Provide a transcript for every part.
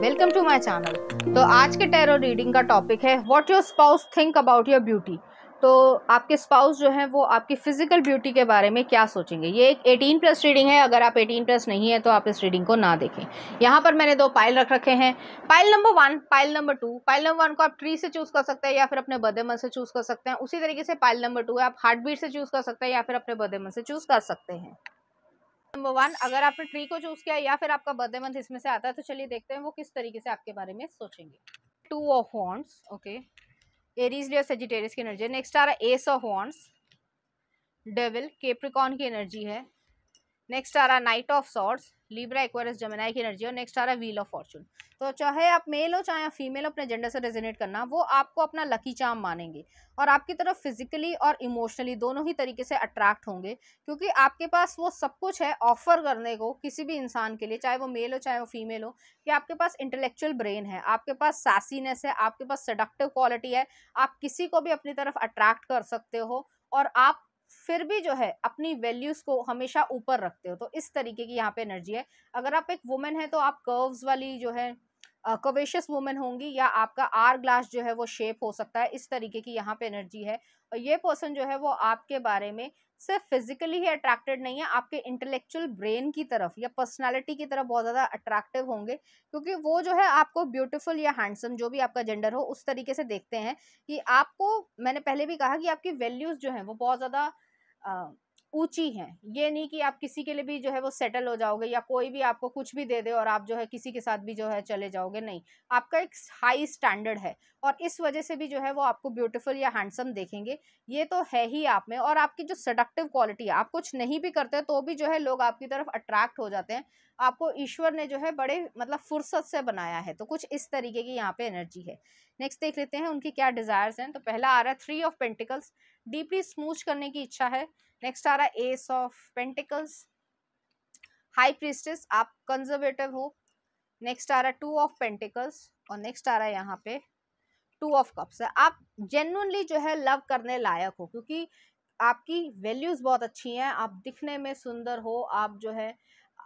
Welcome to my channel तो आज के टैरो रीडिंग का टॉपिक है what your spouse think about your beauty तो आपके स्पाउस जो है वो आपकी फिजिकल ब्यूटी के बारे में क्या सोचेंगे ये एक 18 प्लस रीडिंग है अगर आप 18 प्लस नहीं है तो आप इस रीडिंग को ना देखें यहाँ पर मैंने दो पाइल रख रखे हैं pile number one pile number two pile number one को आप ट्री से चूज़ कर सकते हैं या फिर अपने बदे मन से चूज़ कर सकते हैं उसी तरीके से पाइल नंबर टू है आप हार्ट बीट से चूज़ कर सकते हैं या फिर अपने बदे मन से चूज़ कर सकते हैं नंबर वन अगर आपने ट्री को चूज किया या फिर आपका बर्थडे मंथ इसमें से आता है तो चलिए देखते हैं वो किस तरीके से आपके बारे में सोचेंगे two of horns okay Aries Leo Sagittarius की एनर्जी है नेक्स्ट आ रहा है ace of horns devil Capricorn की एनर्जी है नेक्स्ट आ रहा knight of swords Libra Aquarius Gemini की एनर्जी और नेक्स्ट आ रहा है व्हील ऑफ फॉर्चून तो चाहे आप मेल हो चाहे फीमेल फीमेल अपने जेंडर से रेजोनेट करना वो आपको अपना लकी चाम मानेंगे और आपकी तरफ फिजिकली और इमोशनली दोनों ही तरीके से अट्रैक्ट होंगे क्योंकि आपके पास वो सब कुछ है ऑफर करने को किसी भी इंसान के लिए चाहे वो मेल हो चाहे वो फीमेल हो कि आपके पास इंटेलेक्चुअल ब्रेन है आपके पास सासीनेस है आपके पास सडक्टिव क्वालिटी है आप किसी को भी अपनी तरफ अट्रैक्ट कर सकते हो और आप फिर भी जो है अपनी वैल्यूज को हमेशा ऊपर रखते हो तो इस तरीके की यहाँ पे एनर्जी है अगर आप एक वुमेन है तो आप कर्व्स वाली जो है कवेशियस वुमेन होंगी या आपका आर ग्लास जो है वो शेप हो सकता है इस तरीके की यहाँ पे एनर्जी है और ये पर्सन जो है वो आपके बारे में सिर्फ फिजिकली ही अट्रैक्टेड नहीं है आपके इंटेलेक्चुअल ब्रेन की तरफ या पर्सनालिटी की तरफ बहुत ज़्यादा अट्रैक्टिव होंगे क्योंकि वो जो है आपको ब्यूटीफुल या हैंडसम जो भी आपका जेंडर हो उस तरीके से देखते हैं कि आपको मैंने पहले भी कहा कि आपकी वैल्यूज़ जो हैं वो बहुत ज़्यादा ऊंची है ये नहीं कि आप किसी के लिए भी जो है वो सेटल हो जाओगे या कोई भी आपको कुछ भी दे दे और आप जो है किसी के साथ भी जो है चले जाओगे नहीं आपका एक हाई स्टैंडर्ड है और इस वजह से भी जो है वो आपको ब्यूटीफुल या हैंडसम देखेंगे ये तो है ही आप में और आपकी जो सडक्टिव क्वालिटी है आप कुछ नहीं भी करते तो भी जो है लोग आपकी तरफ अट्रैक्ट हो जाते हैं आपको ईश्वर ने जो है बड़े मतलब फुर्सत से बनाया है तो कुछ इस तरीके की यहाँ पे एनर्जी है नेक्स्ट देख लेते हैं उनकी क्या डिज़ायर्स हैं तो पहला आ रहा है three of pentacles deeply smooch करने की इच्छा है नेक्स्ट आ रहा है ace of pentacles High Priestess आप कंजर्वेटिव हो नेक्स्ट आ रहा है टू ऑफ पेंटिकल्स और नेक्स्ट आ रहा है यहाँ पे टू ऑफ कप्स है आप जेनुअनली जो है लव करने लायक हो क्योंकि आपकी वैल्यूज़ बहुत अच्छी हैं आप दिखने में सुंदर हो आप जो है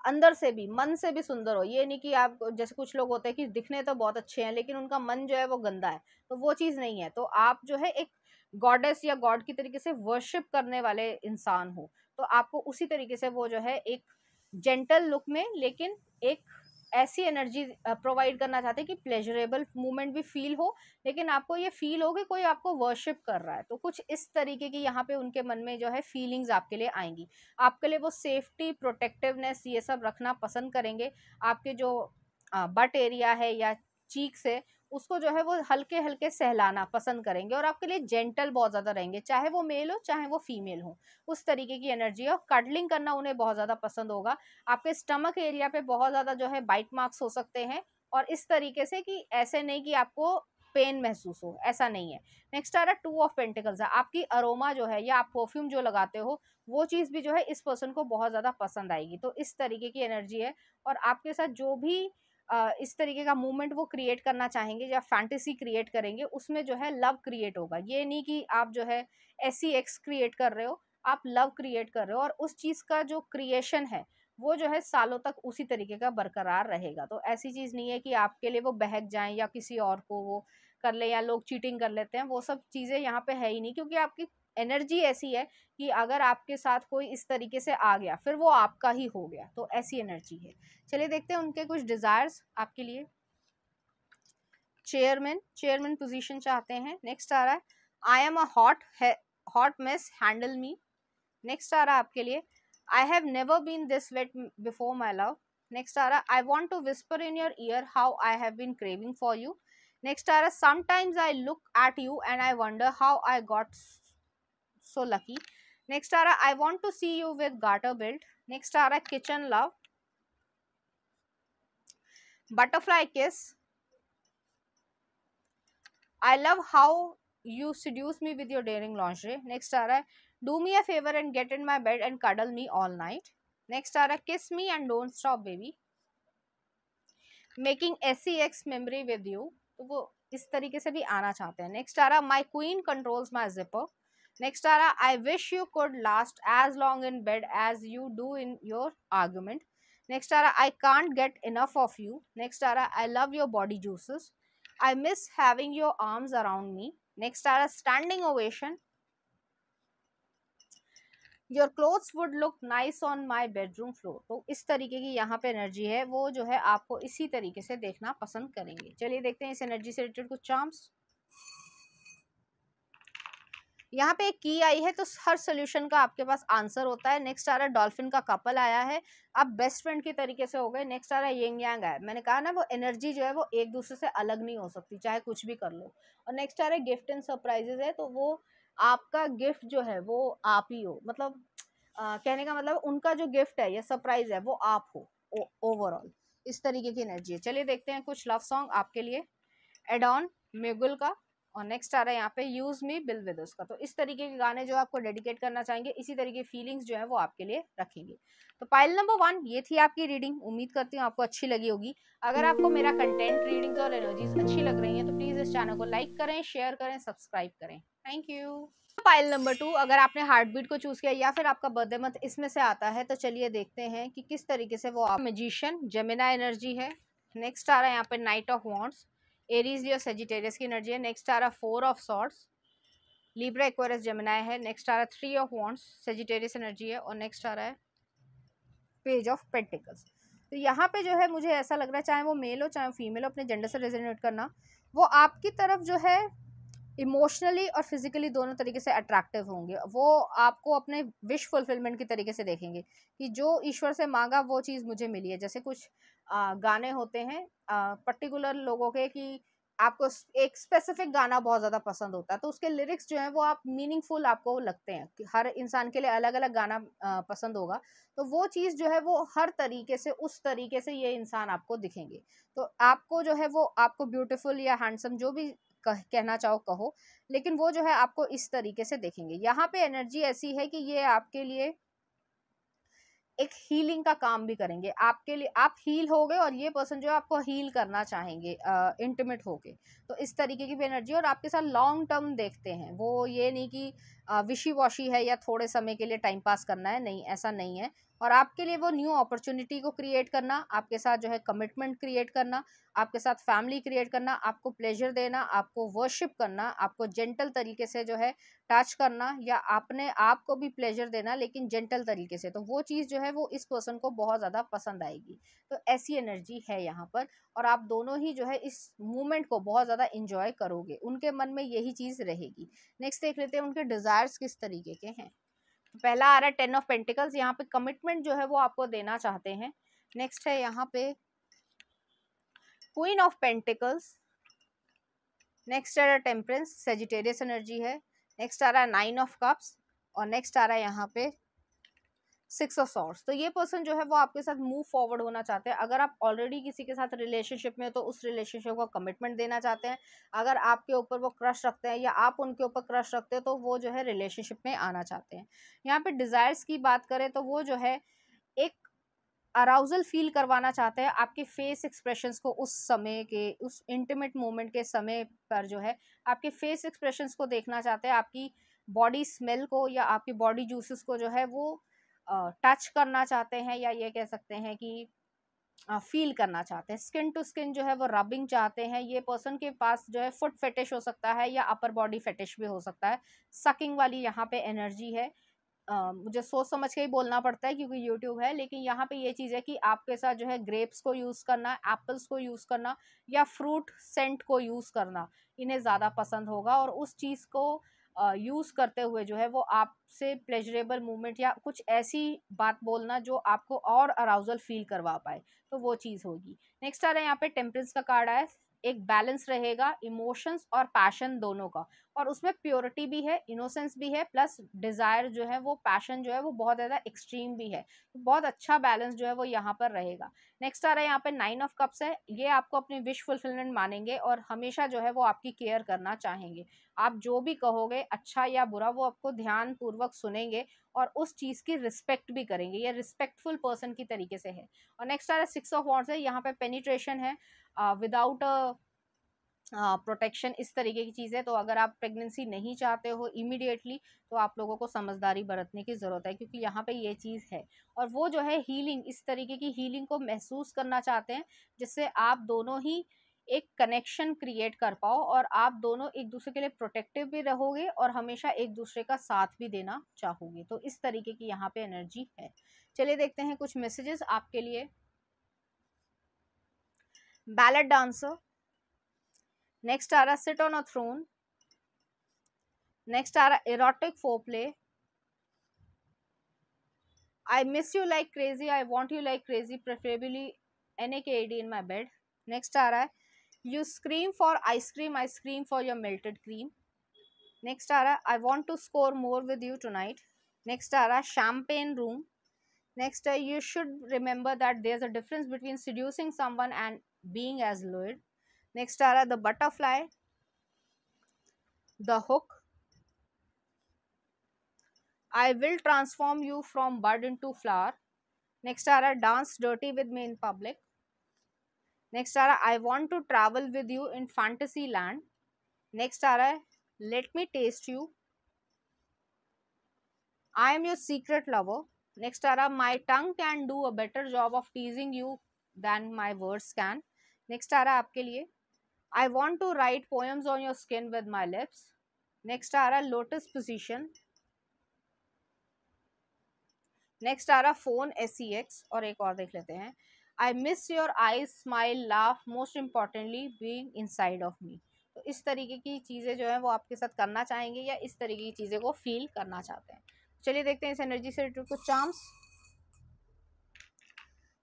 अंदर से भी मन से भी सुंदर हो ये नहीं कि आप जैसे कुछ लोग होते हैं कि दिखने तो बहुत अच्छे हैं लेकिन उनका मन जो है वो गंदा है तो वो चीज़ नहीं है तो आप जो है एक गॉडेस या गॉड की तरीके से वर्शिप करने वाले इंसान हो तो आपको उसी तरीके से वो जो है एक जेंटल लुक में लेकिन एक ऐसी एनर्जी प्रोवाइड करना चाहते हैं कि प्लेजरेबल मूवमेंट भी फील हो लेकिन आपको ये फील हो कि कोई आपको वर्शिप कर रहा है तो कुछ इस तरीके की यहाँ पे उनके मन में जो है फीलिंग्स आपके लिए आएंगी आपके लिए वो सेफ्टी प्रोटेक्टिवनेस ये सब रखना पसंद करेंगे आपके जो बट एरिया है या चीक्स है उसको जो है वो हल्के हल्के सहलाना पसंद करेंगे और आपके लिए जेंटल बहुत ज़्यादा रहेंगे चाहे वो मेल हो चाहे वो फीमेल हो उस तरीके की एनर्जी है कडलिंग करना उन्हें बहुत ज़्यादा पसंद होगा आपके स्टमक एरिया पे बहुत ज़्यादा जो है बाइट मार्क्स हो सकते हैं और इस तरीके से कि ऐसे नहीं कि आपको पेन महसूस हो ऐसा नहीं है नेक्स्ट आ रहा है टू ऑफ पेंटिकल्स है आपकी अरोमा जो है या आप परफ्यूम जो लगाते हो वो चीज़ भी जो है इस पर्सन को बहुत ज़्यादा पसंद आएगी तो इस तरीके की एनर्जी है और आपके साथ जो भी इस तरीके का मूवमेंट वो क्रिएट करना चाहेंगे या फैंटेसी क्रिएट करेंगे उसमें जो है लव क्रिएट होगा ये नहीं कि आप जो है एस सी एक्स क्रिएट कर रहे हो आप लव क्रिएट कर रहे हो और उस चीज़ का जो क्रिएशन है वो जो है सालों तक उसी तरीके का बरकरार रहेगा तो ऐसी चीज़ नहीं है कि आपके लिए वो बहक जाए या किसी और को वो कर ले या लोग चीटिंग कर लेते हैं वो सब चीज़ें यहाँ पे है ही नहीं क्योंकि आपकी एनर्जी ऐसी है कि अगर आपके साथ कोई इस तरीके से आ गया फिर वो आपका ही हो गया तो ऐसी एनर्जी है चलिए देखते हैं उनके कुछ डिज़ायर्स आपके लिए चेयरमैन चेयरमैन पोजीशन चाहते हैं नेक्स्ट आ रहा है I am a hot hot mess handle me next आ रहा है आपके लिए I have never been this wet before my love next आ रहा है I want to whisper in your ear how I have been craving for you next आ रहा है sometimes I look at you and I wonder how I got so lucky next आ रहा I want to see you with with built next आ रहा है kitchen love butterfly kiss I love how you seduce me with your daring laundry next आ रहा है do me a favour and get in my bed and cuddle me all night next आ रहा है kiss me and don't stop baby making S C X memory with you तो वो इस तरीके से भी आना चाहते हैं नेक्स्ट आ रहा है my queen controls my zipper next आ रहा I wish you could last as long in bed as you do in your argument next आ रहा I can't get enough of you next आ रहा I love your body juices I miss having your arms around me next आ रहा standing ovation your clothes would look nice on my bedroom floor तो इस तरीके की यहाँ पे एनर्जी है वो जो है आपको इसी तरीके से देखना पसंद करेंगे चलिए देखते हैं इस एनर्जी से रिलेटेड कुछ चार्म्स यहाँ पे एक की आई है तो हर सोल्यूशन का आपके पास आंसर होता है नेक्स्ट आ रहा है डॉल्फिन का कपल आया है आप बेस्ट फ्रेंड की तरीके से हो गए नेक्स्ट आ रहा है येंग यांग आया मैंने कहा ना वो एनर्जी जो है वो एक दूसरे से अलग नहीं हो सकती चाहे कुछ भी कर लो और नेक्स्ट आ रहा है गिफ्ट एंड सरप्राइजेज है तो वो आपका गिफ्ट जो है वो आप ही हो मतलब आ, कहने का मतलब उनका जो गिफ्ट है या सरप्राइज है वो आप हो ओवरऑल इस तरीके की एनर्जी है चलिए देखते हैं कुछ लव सॉन्ग आपके लिए एडॉन मेगुल का और नेक्स्ट आ रहा है यहाँ पे यूज मी बिल विद उसका तो इस तरीके के गाने जो आपको डेडिकेट करना चाहेंगे इसी तरीके फीलिंग्स जो है वो आपके लिए रखेंगे तो पाइल नंबर वन ये थी आपकी रीडिंग उम्मीद करती हूँ आपको अच्छी लगी होगी अगर आपको मेरा कंटेंट रीडिंग और एनर्जीज अच्छी लग रही है तो प्लीज इस चैनल को लाइक करें शेयर करें सब्सक्राइब करें thank you pile number two अगर आपने हार्ट बीट को चूज किया या फिर आपका बर्थडे मंथ इसमें से आता है तो चलिए देखते हैं कि किस तरीके से वो आप मेजिशियन जमिना एनर्जी है नेक्स्ट आ रहा है यहाँ पे नाइट ऑफ वॉन्ट्स एरीज या सेजिटेरियस की एनर्जी है नेक्स्ट आ रहा four of swords Libra Aquarius Gemini है नेक्स्ट आ रहा three of wands Sagittarius energy है और नेक्स्ट आ रहा है पेज ऑफ पेंटिकल्स तो यहाँ पे जो है मुझे ऐसा लग रहा है चाहे वो मेल हो चाहे फीमेल हो अपने जेंडर से रेजोनेट करना वो आपकी तरफ जो है इमोशनली और फिजिकली दोनों तरीके से अट्रैक्टिव होंगे वो आपको अपने विश फुलफिलमेंट की तरीके से देखेंगे कि जो ईश्वर से मांगा वो चीज़ मुझे मिली है जैसे कुछ गाने होते हैं पर्टिकुलर लोगों के कि आपको एक स्पेसिफिक गाना बहुत ज़्यादा पसंद होता है तो उसके लिरिक्स जो हैं वो आप मीनिंगफुल आपको लगते हैं कि हर इंसान के लिए अलग अलग गाना पसंद होगा तो वो चीज़ जो है वो हर तरीके से उस तरीके से ये इंसान आपको दिखेंगे तो आपको जो है वो आपको ब्यूटीफुल या हैंडसम जो भी कह, कहना चाहो कहो लेकिन वो जो है आपको इस तरीके से देखेंगे यहाँ पे एनर्जी ऐसी है कि ये आपके लिए एक हीलिंग का काम भी करेंगे आपके लिए आप हील हो गए और ये पर्सन जो है आपको हील करना चाहेंगे इंटीमेट होके तो इस तरीके की भी एनर्जी और आपके साथ लॉन्ग टर्म देखते हैं वो ये नहीं कि विशी वॉशी है या थोड़े समय के लिए टाइम पास करना है नहीं ऐसा नहीं है और आपके लिए वो न्यू अपॉर्चुनिटी को क्रिएट करना आपके साथ जो है कमिटमेंट क्रिएट करना आपके साथ फैमिली क्रिएट करना आपको प्लेजर देना आपको वर्शिप करना आपको जेंटल तरीके से जो है टच करना या आपने आपको भी प्लेजर देना लेकिन जेंटल तरीके से तो वो चीज़ जो है वो इस पर्सन को बहुत ज़्यादा पसंद आएगी तो ऐसी एनर्जी है यहाँ पर और आप दोनों ही जो है इस मोमेंट को बहुत ज़्यादा इंजॉय करोगे उनके मन में यही चीज़ रहेगी नेक्स्ट देख लेते हैं उनके डिज़ायर्स किस तरीके के हैं पहला आ रहा है टेन ऑफ पेंटिकल्स यहाँ पे कमिटमेंट जो है वो आपको देना चाहते हैं नेक्स्ट है यहाँ पे क्वीन ऑफ पेंटिकल्स नेक्स्ट आ रहा है टेम्परेंस सेजिटेरियस एनर्जी है नेक्स्ट आ रहा है नाइन ऑफ कप्स और नेक्स्ट आ रहा है यहाँ पे सिक्स ऑफ सॉर्ट्स तो ये पर्सन जो है वो आपके साथ मूव फॉरवर्ड होना चाहते हैं अगर आप ऑलरेडी किसी के साथ रिलेशनशिप में हो तो उस रिलेशनशिप को कमिटमेंट देना चाहते हैं अगर आपके ऊपर वो क्रश रखते हैं या आप उनके ऊपर क्रश रखते हो तो वो जो है रिलेशनशिप में आना चाहते हैं यहाँ पे डिज़ायर्स की बात करें तो वो जो है एक अराउजल फील करवाना चाहते हैं आपके फेस एक्सप्रेशंस को उस समय के उस इंटीमेट मोमेंट के समय पर जो है आपके फेस एक्सप्रेशंस को देखना चाहते हैं आपकी बॉडी स्मेल को या आपकी बॉडी जूसेस को जो है वो टच करना चाहते हैं या ये कह सकते हैं कि फील करना चाहते हैं स्किन टू स्किन जो है वो रबिंग चाहते हैं ये पर्सन के पास जो है फुट फेटिश हो सकता है या अपर बॉडी फेटिश भी हो सकता है सकिंग वाली यहाँ पे एनर्जी है मुझे सोच समझ के ही बोलना पड़ता है क्योंकि यूट्यूब है लेकिन यहाँ पे ये चीज़ है कि आपके साथ जो है ग्रेप्स को यूज़ करना एप्पल्स को यूज़ करना या फ्रूट सेंट को यूज़ करना इन्हें ज़्यादा पसंद होगा और उस चीज़ को यूज़ करते हुए जो है वो आपसे प्लेजरेबल मूवमेंट या कुछ ऐसी बात बोलना जो आपको और अराउजल फील करवा पाए तो वो चीज़ होगी नेक्स्ट आ रहा है यहाँ पे टेम्परेंस का कार्ड आया एक बैलेंस रहेगा इमोशंस और पैशन दोनों का और उसमें प्योरिटी भी है इनोसेंस भी है प्लस डिज़ायर जो है वो पैशन जो है वो बहुत ज़्यादा एक्सट्रीम भी है तो बहुत अच्छा बैलेंस जो है वो यहाँ पर रहेगा नेक्स्ट आ रहा है यहाँ पे नाइन ऑफ कप्स है ये आपको अपनी विश फुलफिलमेंट मानेंगे और हमेशा जो है वो आपकी केयर करना चाहेंगे आप जो भी कहोगे अच्छा या बुरा वो आपको ध्यान पूर्वक सुनेंगे और उस चीज़ की रिस्पेक्ट भी करेंगे ये रिस्पेक्टफुल पर्सन की तरीके से है और नेक्स्ट आ रहा है सिक्स ऑफ वॉर्ड्स है यहाँ पे पेनिट्रेशन है विदाउट अ हाँ, प्रोटेक्शन इस तरीके की चीज है तो अगर आप प्रेगनेंसी नहीं चाहते हो इमिडिएटली तो आप लोगों को समझदारी बरतने की ज़रूरत है क्योंकि यहाँ पे ये चीज़ है और वो जो है हीलिंग इस तरीके की हीलिंग को महसूस करना चाहते हैं जिससे आप दोनों ही एक कनेक्शन क्रिएट कर पाओ और आप दोनों एक दूसरे के लिए प्रोटेक्टिव भी रहोगे और हमेशा एक दूसरे का साथ भी देना चाहोगे तो इस तरीके की यहाँ पे एनर्जी है चलिए देखते हैं कुछ मैसेजेस आपके लिए ballet dancer Next are a sit on a throne. Next are erotic foreplay. I miss you like crazy. I want you like crazy. Preferably NAKAD in my bed. Next are a you scream for ice cream. I scream for your melted cream. Next are a I want to score more with you tonight. Next are a champagne room. Next, uh, you should remember that there's a difference between seducing someone and being as lured. Next are the butterfly, the hook. I will transform you from bud into flower. Next are dance dirty with me in public. Next are I want to travel with you in fantasy land. Next are let me taste you. I am your secret lover. Next are my tongue can do a better job of teasing you than my words can. Next आ आपके लिए I want to write poems on your skin with my lips next आ रहा lotus position next आ रहा phone S C x और एक और देख लेते हैं I miss your eye smile laugh most importantly being inside of me तो इस तरीके की चीज़ें जो हैं वो आपके साथ करना चाहेंगे या इस तरीके की चीज़ें को फील करना चाहते हैं चलिए देखते हैं इस एनर्जी से रिलेटेड कुछ चार्म्स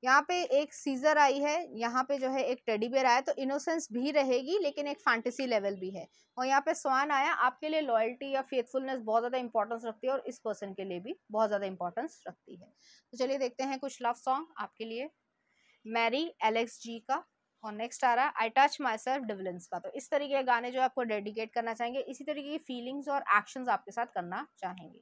यहाँ पे एक सीजर आई है यहाँ पे जो है एक टेडी बेयर आया तो इनोसेंस भी रहेगी लेकिन एक फैंटेसी लेवल भी है और यहाँ पे स्वान आया आपके लिए लॉयल्टी या फेथफुलनेस बहुत ज़्यादा इंपॉर्टेंस रखती है और इस पर्सन के लिए भी बहुत ज़्यादा इंपॉर्टेंस रखती है तो चलिए देखते हैं कुछ लव सॉन्ग आपके लिए मैरी एलेक्स जी का और नेक्स्ट आ रहा है आई टच माई सेल्फ डिविलेंस का तो इस तरीके के गाने जो आपको डेडिकेट करना चाहेंगे इसी तरीके की फीलिंग्स और एक्शंस आपके साथ करना चाहेंगे